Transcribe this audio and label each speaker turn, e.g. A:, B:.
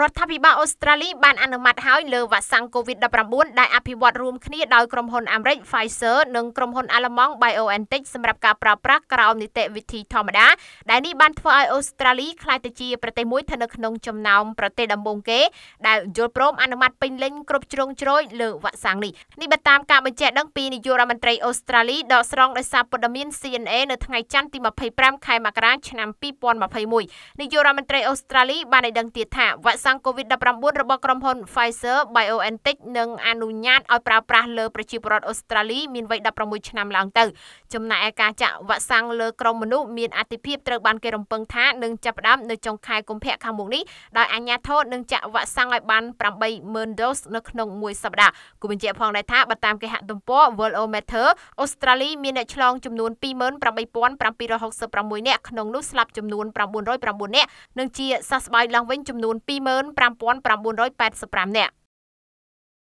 A: រដ្ឋាភិបាលអូស្ត្រាលីបានអនុម័តហើយលើវ៉ាក់សាំង COVID-19 ដែលអភិវឌ្ឍរួមគ្នាដោយក្រុមហ៊ុនអាមេរិក Pfizer និងក្រុមហ៊ុនអាល្លឺម៉ង់ BioNTech សម្រាប់ការប្រើប្រាស់ក្រោមនីតិវិធីធម្មតាដែលនេះបានធ្វើឲ្យអូស្ត្រាលីក្លាយទៅជាប្រទេសមួយស្ថិតនៅក្នុងចំណោមប្រទេសដំបូងគេដែលយល់ព្រមអនុម័តពេញលេញគ្រប់ជ្រុងជ្រោយលើវ៉ាក់សាំងនេះនេះបើតាមការបញ្ជាក់ដឹងពីនាយករដ្ឋមន្ត្រីអូស្ត្រាលីដកស្រង់ដោយសារព័ត៌មាន CNA នៅថ្ងៃច័ន្ទទី25ខែមករាឆ្នាំ2021នាយករដ្ឋមន្ត្រីអូស្ត្រាលីបានឲ្យដឹងទៀតថាវ៉ាក់កសង្កូវីដ -19 របស់ក្រុមហ៊ុន Pfizer BioNTech នឹងអនុញ្ញាតឲ្យប្រើប្រាស់លើប្រជាពលរដ្ឋអូស្ត្រាលីមានវ័យ16ឆ្នាំឡើងទៅចំណែកឯការចាក់វ៉ាក់សាំងលើក្រុមមនុស្សមានអតិភិបត្រូវបានគេរំពឹងថានឹងចាប់ផ្ដើមនៅចុងខែកុម្ភៈខាងមុខនេះដោយអាជ្ញាធរនឹងចាក់វ៉ាក់សាំងឲ្យបាន80000 dose នៅក្នុងមួយសប្តាហ៍គូបញ្ជាក់ផងដែរថាបើតាមគេហទំព័រ Worldometer អូស្ត្រាលីមានអ្នកឆ្លងចំនួន28766នាក់ក្នុងនោះស្លាប់ចំនួន909នាក់និងជាសះស្បើយឡើងវិញចំនួន2 25985នាក់